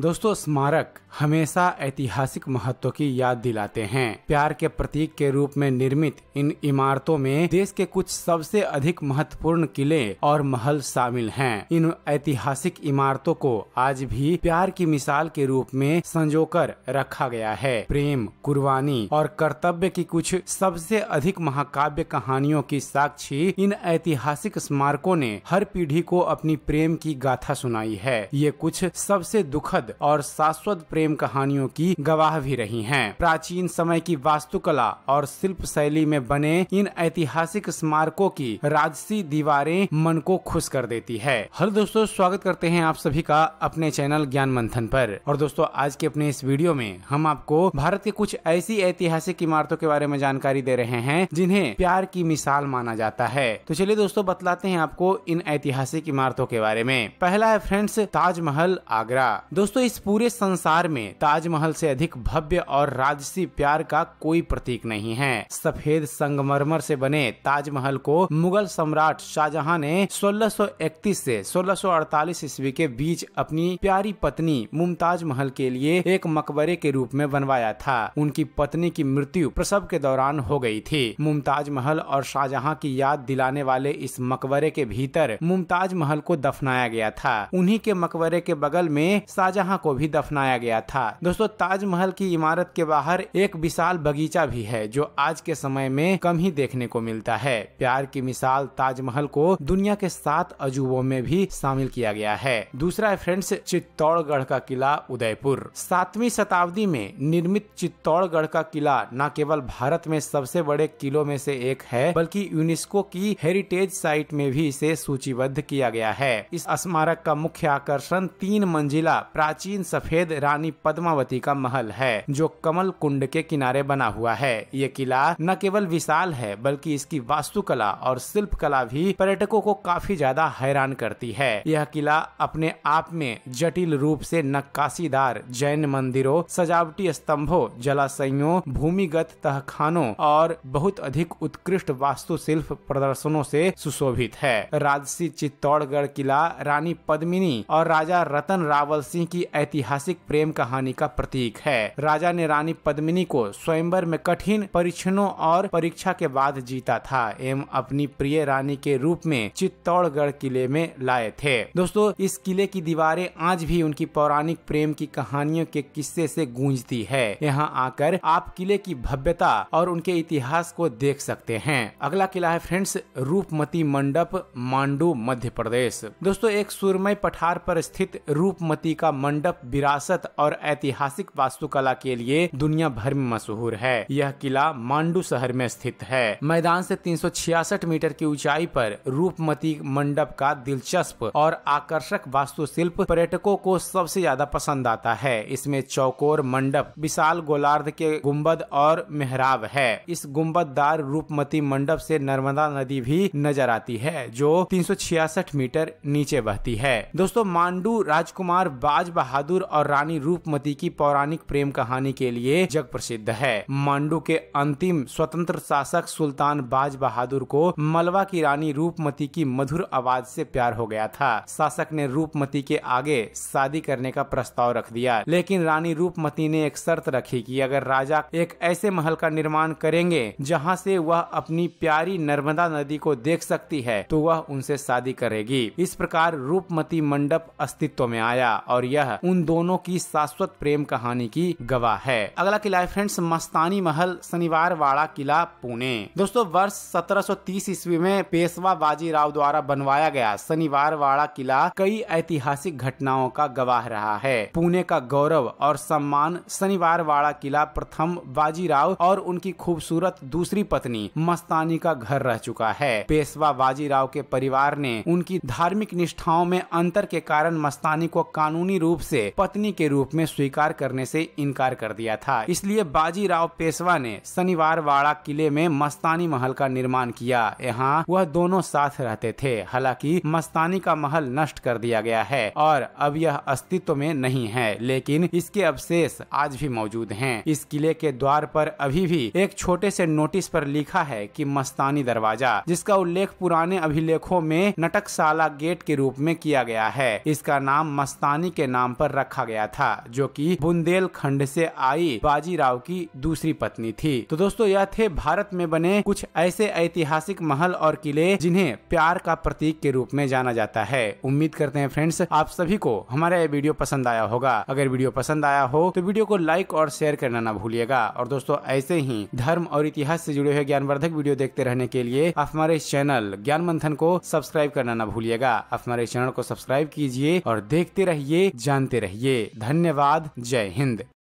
दोस्तों स्मारक हमेशा ऐतिहासिक महत्व की याद दिलाते हैं प्यार के प्रतीक के रूप में निर्मित इन इमारतों में देश के कुछ सबसे अधिक महत्वपूर्ण किले और महल शामिल हैं। इन ऐतिहासिक इमारतों को आज भी प्यार की मिसाल के रूप में संजोकर रखा गया है प्रेम कुर्बानी और कर्तव्य की कुछ सबसे अधिक महाकाव्य कहानियों की साक्षी इन ऐतिहासिक स्मारकों ने हर पीढ़ी को अपनी प्रेम की गाथा सुनाई है ये कुछ सबसे दुखद और शाश्वत प्रेम कहानियों की गवाह भी रही हैं। प्राचीन समय की वास्तुकला और शिल्प शैली में बने इन ऐतिहासिक स्मारकों की राजसी दीवारें मन को खुश कर देती है हेलो दोस्तों स्वागत करते हैं आप सभी का अपने चैनल ज्ञान मंथन पर और दोस्तों आज के अपने इस वीडियो में हम आपको भारत के कुछ ऐसी ऐतिहासिक इमारतों के बारे में जानकारी दे रहे हैं जिन्हें प्यार की मिसाल माना जाता है तो चलिए दोस्तों बतलाते हैं आपको इन ऐतिहासिक इमारतों के बारे में पहला है फ्रेंड्स ताजमहल आगरा दोस्तों दोस्तों इस पूरे संसार में ताजमहल से अधिक भव्य और राजसी प्यार का कोई प्रतीक नहीं है सफेद संगमरमर से बने ताजमहल को मुगल सम्राट शाहजहां ने 1631 से 1648 ईस्वी के बीच अपनी प्यारी पत्नी मुमताज महल के लिए एक मकबरे के रूप में बनवाया था उनकी पत्नी की मृत्यु प्रसव के दौरान हो गई थी मुमताज महल और शाहजहां की याद दिलाने वाले इस मकबरे के भीतर मुमताज महल को दफनाया गया था उन्हीं के मकबरे के बगल में शाहजहां शाहजहां को भी दफनाया गया था दोस्तों ताजमहल की इमारत के बाहर एक विशाल बगीचा भी है जो आज के समय में कम ही देखने को मिलता है प्यार की मिसाल ताजमहल को दुनिया के सात अजूबों में भी शामिल किया गया है दूसरा है फ्रेंड्स चित्तौड़गढ़ का किला उदयपुर सातवीं शताब्दी में निर्मित चित्तौड़गढ़ का किला न केवल भारत में सबसे बड़े किलों में से एक है बल्कि यूनेस्को की हेरिटेज साइट में भी इसे सूचीबद्ध किया गया है इस स्मारक का मुख्य आकर्षण तीन मंजिला प्राचीन प्राचीन सफेद रानी पद्मावती का महल है जो कमल कुंड के किनारे बना हुआ है ये किला न केवल विशाल है बल्कि इसकी वास्तुकला और शिल्प कला भी पर्यटकों को काफी ज्यादा हैरान करती है यह किला अपने आप में जटिल रूप से नक्काशीदार जैन मंदिरों सजावटी स्तंभों जलाशयों भूमिगत तहखानों और बहुत अधिक उत्कृष्ट वास्तुशिल्प प्रदर्शनों से सुशोभित है राजसी चित्तौड़गढ़ किला रानी पद्मिनी और राजा रतन रावल सिंह की की ऐतिहासिक प्रेम कहानी का प्रतीक है राजा ने रानी पद्मिनी को स्वयंवर में कठिन परीक्षणों और परीक्षा के बाद जीता था एवं अपनी प्रिय रानी के रूप में चित्तौड़गढ़ किले में लाए थे दोस्तों इस किले की दीवारें आज भी उनकी पौराणिक प्रेम की कहानियों के किस्से से गूंजती है यहाँ आकर आप किले की भव्यता और उनके इतिहास को देख सकते हैं अगला किला है फ्रेंड्स रूपमती मंडप मांडू मध्य प्रदेश दोस्तों एक सुरमय पठार पर स्थित रूपमती का मंडप विरासत और ऐतिहासिक वास्तुकला के लिए दुनिया भर में मशहूर है यह किला मांडू शहर में स्थित है मैदान से 366 मीटर की ऊंचाई पर रूपमती मंडप का दिलचस्प और आकर्षक वास्तुशिल्प पर्यटकों को सबसे ज्यादा पसंद आता है इसमें चौकोर मंडप विशाल गोलार्ध के गुम्बद और मेहराब है इस गुम्बददार रूपमती मंडप से नर्मदा नदी भी नजर आती है जो 366 मीटर नीचे बहती है दोस्तों मांडू राजकुमार बाज बहादुर और रानी रूपमती की पौराणिक प्रेम कहानी के लिए जग प्रसिद्ध है मांडू के अंतिम स्वतंत्र शासक सुल्तान बाज बहादुर को मलवा की रानी रूपमती की मधुर आवाज से प्यार हो गया था शासक ने रूपमती के आगे शादी करने का प्रस्ताव रख दिया लेकिन रानी रूपमती ने एक शर्त रखी कि अगर राजा एक ऐसे महल का निर्माण करेंगे जहाँ से वह अपनी प्यारी नर्मदा नदी को देख सकती है तो वह उनसे शादी करेगी इस प्रकार रूपमती मंडप अस्तित्व में आया और यह तरह उन दोनों की शाश्वत प्रेम कहानी की गवाह है अगला किला फ्रेंड्स मस्तानी महल शनिवार वाड़ा किला पुणे दोस्तों वर्ष 1730 ईस्वी में पेशवा बाजीराव द्वारा बनवाया गया शनिवार वाड़ा किला कई ऐतिहासिक घटनाओं का गवाह रहा है पुणे का गौरव और सम्मान शनिवार वाड़ा किला प्रथम बाजीराव और उनकी खूबसूरत दूसरी पत्नी मस्तानी का घर रह चुका है पेशवा बाजीराव के परिवार ने उनकी धार्मिक निष्ठाओं में अंतर के कारण मस्तानी को कानूनी रूप रूप से पत्नी के रूप में स्वीकार करने से इनकार कर दिया था इसलिए बाजीराव पेशवा ने शनिवार वाड़ा किले में मस्तानी महल का निर्माण किया यहाँ वह दोनों साथ रहते थे हालांकि मस्तानी का महल नष्ट कर दिया गया है और अब यह अस्तित्व में नहीं है लेकिन इसके अवशेष आज भी मौजूद हैं। इस किले के द्वार पर अभी भी एक छोटे से नोटिस पर लिखा है कि मस्तानी दरवाजा जिसका उल्लेख पुराने अभिलेखों में नटकशाला गेट के रूप में किया गया है इसका नाम मस्तानी के नाम नाम पर रखा गया था जो कि बुंदेलखंड से आई बाजीराव की दूसरी पत्नी थी तो दोस्तों यह थे भारत में बने कुछ ऐसे ऐतिहासिक महल और किले जिन्हें प्यार का प्रतीक के रूप में जाना जाता है उम्मीद करते हैं फ्रेंड्स आप सभी को हमारा ये वीडियो पसंद आया होगा अगर वीडियो पसंद आया हो तो वीडियो को लाइक और शेयर करना ना भूलिएगा और दोस्तों ऐसे ही धर्म और इतिहास से जुड़े हुए ज्ञानवर्धक वीडियो देखते रहने के लिए आप हमारे चैनल ज्ञान मंथन को सब्सक्राइब करना ना भूलिएगा आप हमारे चैनल को सब्सक्राइब कीजिए और देखते रहिए जानते रहिए धन्यवाद जय हिंद